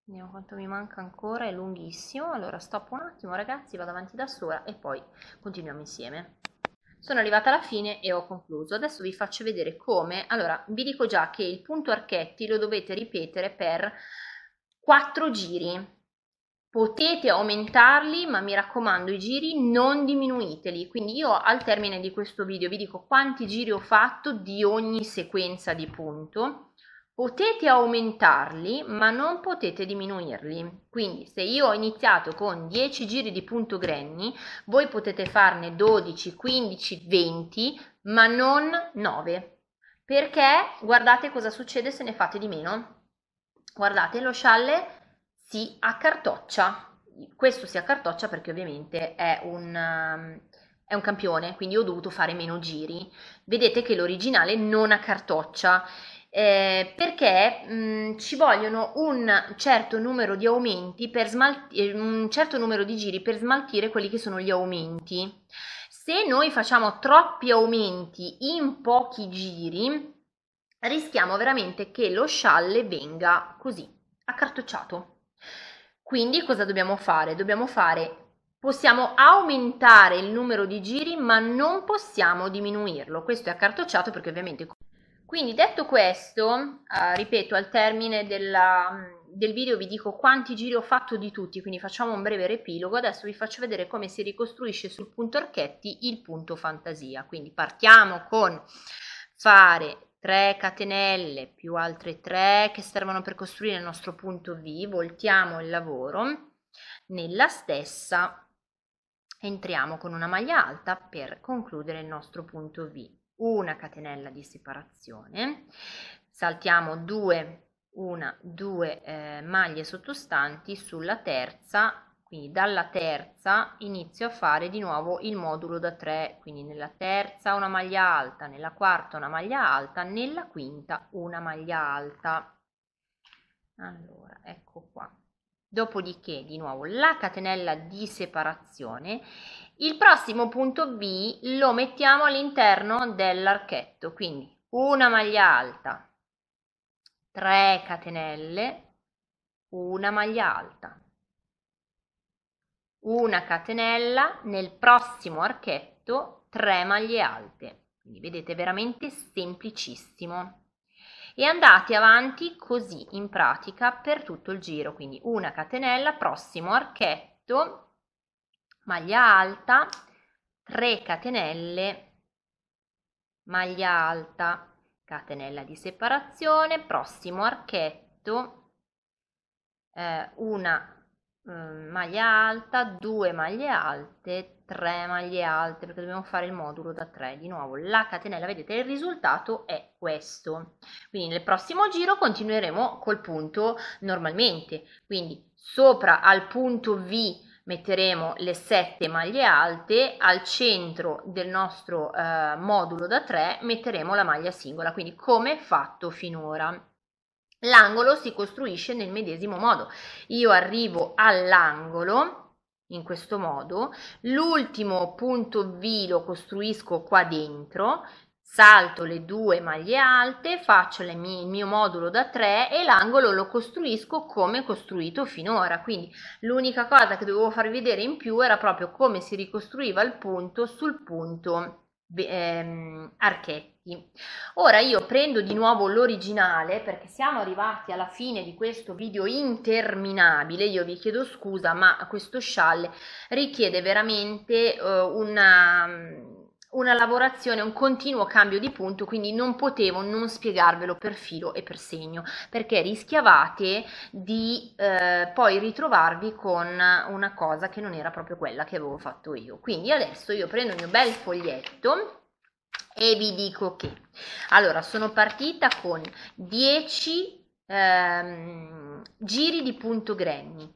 vediamo quanto mi manca ancora, è lunghissimo. Allora stop un attimo ragazzi, vado avanti da sola e poi continuiamo insieme. Sono arrivata alla fine e ho concluso. Adesso vi faccio vedere come. Allora, vi dico già che il punto archetti lo dovete ripetere per 4 giri potete aumentarli ma mi raccomando i giri non diminuiteli quindi io al termine di questo video vi dico quanti giri ho fatto di ogni sequenza di punto potete aumentarli ma non potete diminuirli quindi se io ho iniziato con 10 giri di punto granny voi potete farne 12 15 20 ma non 9 perché guardate cosa succede se ne fate di meno guardate lo scialle si accartoccia, questo si accartoccia perché ovviamente è un, um, è un campione, quindi ho dovuto fare meno giri. Vedete che l'originale non accartoccia eh, perché mh, mm, ci vogliono un certo numero di aumenti per smaltire eh, un certo numero di giri per smaltire quelli che sono gli aumenti. Se noi facciamo troppi aumenti in pochi giri, rischiamo veramente che lo scialle venga così accartocciato. Quindi cosa dobbiamo fare? Dobbiamo fare possiamo aumentare il numero di giri ma non possiamo diminuirlo questo è accartocciato perché ovviamente quindi detto questo eh, ripeto al termine della, del video vi dico quanti giri ho fatto di tutti quindi facciamo un breve riepilogo adesso vi faccio vedere come si ricostruisce sul punto archetti il punto fantasia quindi partiamo con fare 3 catenelle più altre 3 che servono per costruire il nostro punto V, voltiamo il lavoro, nella stessa entriamo con una maglia alta per concludere il nostro punto V, una catenella di separazione, saltiamo 2, 1, 2 eh, maglie sottostanti, sulla terza quindi dalla terza inizio a fare di nuovo il modulo da 3, quindi nella terza una maglia alta, nella quarta una maglia alta, nella quinta una maglia alta. Allora, ecco qua. Dopodiché, di nuovo, la catenella di separazione. Il prossimo punto B lo mettiamo all'interno dell'archetto, quindi una maglia alta, 3 catenelle, una maglia alta, una catenella nel prossimo archetto 3 maglie alte quindi vedete veramente semplicissimo e andate avanti così in pratica per tutto il giro quindi una catenella prossimo archetto maglia alta 3 catenelle maglia alta catenella di separazione prossimo archetto eh, una Ehm, maglia alta, 2 maglie alte, 3 maglie alte, perché dobbiamo fare il modulo da 3 di nuovo. La catenella, vedete, il risultato è questo. Quindi nel prossimo giro continueremo col punto normalmente. Quindi sopra al punto V metteremo le 7 maglie alte, al centro del nostro eh, modulo da 3 metteremo la maglia singola, quindi come fatto finora. L'angolo si costruisce nel medesimo modo. Io arrivo all'angolo in questo modo, l'ultimo punto V lo costruisco qua dentro, salto le due maglie alte, faccio mie, il mio modulo da 3 e l'angolo lo costruisco come costruito finora. Quindi l'unica cosa che dovevo farvi vedere in più era proprio come si ricostruiva il punto sul punto ehm, archetto tutti. Ora io prendo di nuovo l'originale perché siamo arrivati alla fine di questo video interminabile, io vi chiedo scusa ma questo scialle richiede veramente uh, una mm, una lavorazione, un continuo cambio di punto, quindi non potevo non spiegarvelo per filo e per segno, perché rischiavate di eh, poi ritrovarvi con una cosa che non era proprio quella che avevo fatto io. Quindi adesso io prendo il mio bel foglietto e vi dico che allora sono partita con 10 ehm, giri di punto granny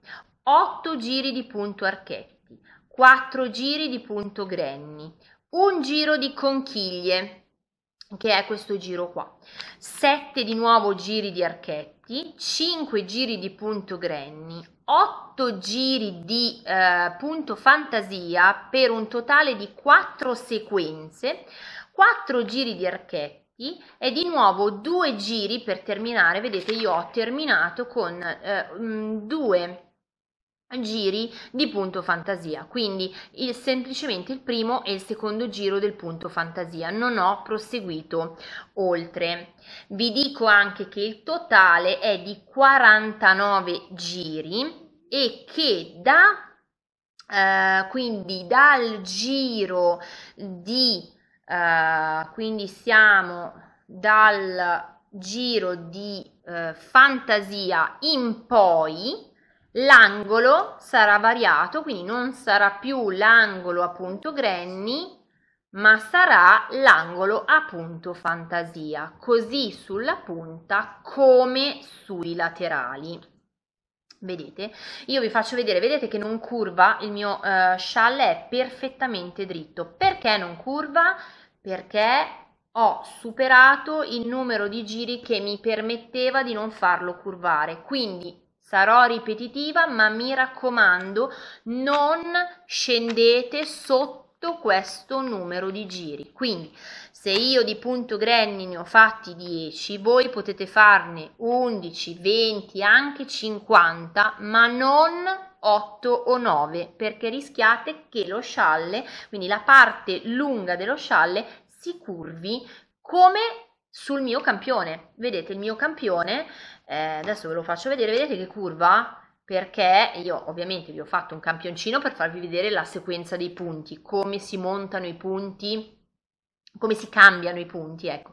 8 giri di punto archetti 4 giri di punto granny un giro di conchiglie che è questo giro qua 7 di nuovo giri di archetti 5 giri di punto granny 8 giri di eh, punto fantasia per un totale di 4 sequenze 4 giri di archetti e di nuovo due giri per terminare, vedete io ho terminato con 2 eh, mm, giri di punto fantasia quindi il, semplicemente il primo e il secondo giro del punto fantasia non ho proseguito oltre vi dico anche che il totale è di 49 giri e che da eh, quindi dal giro di Uh, quindi siamo dal giro di uh, fantasia in poi l'angolo sarà variato quindi non sarà più l'angolo appunto granny ma sarà l'angolo appunto fantasia così sulla punta come sui laterali Vedete? Io vi faccio vedere, vedete che non curva, il mio eh, scialle è perfettamente dritto. Perché non curva? Perché ho superato il numero di giri che mi permetteva di non farlo curvare. Quindi sarò ripetitiva, ma mi raccomando, non scendete sotto tutto questo numero di giri. Quindi se io di punto granny ne ho fatti 10, voi potete farne 11, 20, anche 50, ma non 8 o 9 perché rischiate che lo scialle, quindi la parte lunga dello scialle, si curvi come sul mio campione. Vedete il mio campione, eh, adesso ve lo faccio vedere, vedete che curva? perché io ovviamente vi ho fatto un campioncino per farvi vedere la sequenza dei punti, come si montano i punti, come si cambiano i punti, ecco.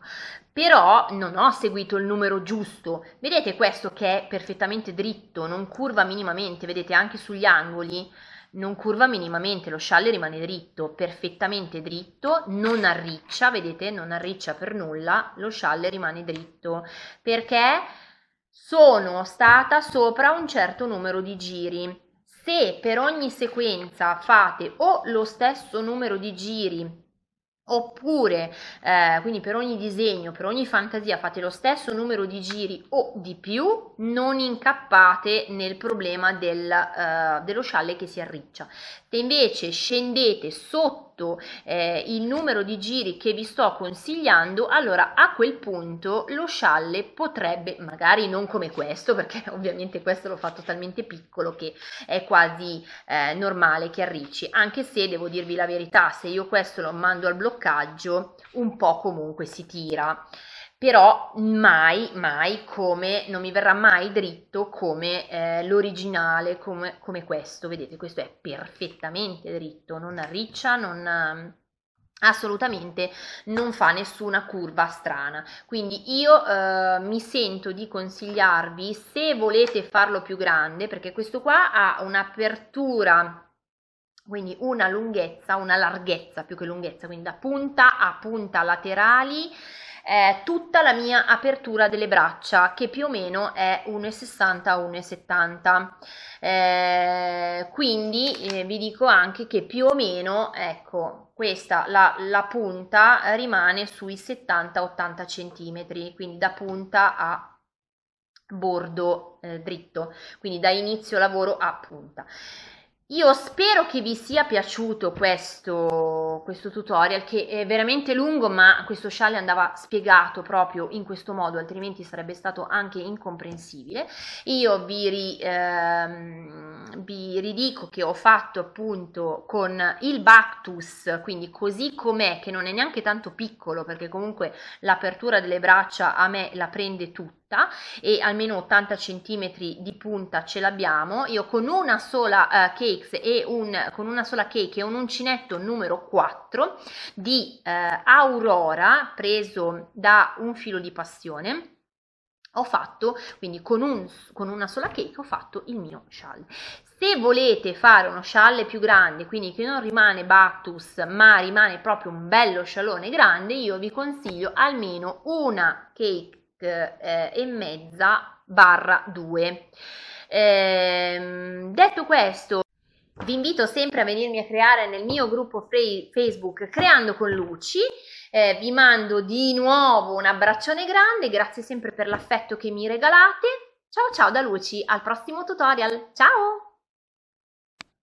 Però non ho seguito il numero giusto. Vedete questo che è perfettamente dritto, non curva minimamente, vedete anche sugli angoli non curva minimamente, lo scialle rimane dritto, perfettamente dritto, non arriccia, vedete, non arriccia per nulla, lo scialle rimane dritto, perché sono stata sopra un certo numero di giri. Se per ogni sequenza fate o lo stesso numero di giri oppure eh, quindi per ogni disegno, per ogni fantasia fate lo stesso numero di giri o di più, non incappate nel problema del, eh, dello scialle che si arriccia. Se invece scendete sotto sotto eh, il numero di giri che vi sto consigliando, allora a quel punto lo scialle potrebbe, magari non come questo, perché ovviamente questo l'ho fatto talmente piccolo che è quasi eh, normale che arricci, anche se devo dirvi la verità, se io questo lo mando al bloccaggio, un po' comunque si tira però mai, mai come, non mi verrà mai dritto come eh, l'originale, come, come, questo, vedete, questo è perfettamente dritto, non arriccia, non ehm, assolutamente non fa nessuna curva strana quindi io eh, mi sento di consigliarvi se volete farlo più grande perché questo qua ha un'apertura quindi una lunghezza una larghezza più che lunghezza quindi da punta a punta laterali eh, tutta la mia apertura delle braccia che più o meno è 1,60-1,70 eh, quindi eh, vi dico anche che più o meno ecco questa la, la punta rimane sui 70-80 cm quindi da punta a bordo eh, dritto quindi da inizio lavoro a punta io spero che vi sia piaciuto questo, questo, tutorial che è veramente lungo ma questo scialle andava spiegato proprio in questo modo altrimenti sarebbe stato anche incomprensibile. Io vi, ri, ehm, vi ridico che ho fatto appunto con il Bactus, quindi così com'è che non è neanche tanto piccolo perché comunque l'apertura delle braccia a me la prende tutta punta e almeno 80 cm di punta ce l'abbiamo. Io con una sola uh, cakes e un, con una sola cake e un uncinetto numero 4 di uh, Aurora preso da un filo di passione ho fatto quindi con, un, con, una sola cake ho fatto il mio scialle se volete fare uno scialle più grande quindi che non rimane Bactus ma rimane proprio un bello scialone grande io vi consiglio almeno una cake eh, e mezza barra 2. Eh, detto questo, vi invito sempre a venirmi a creare nel mio gruppo Facebook Creando con Luci. Eh, vi mando di nuovo un abbraccione grande, grazie sempre per l'affetto che mi regalate. Ciao ciao da Luci, al prossimo tutorial. Ciao!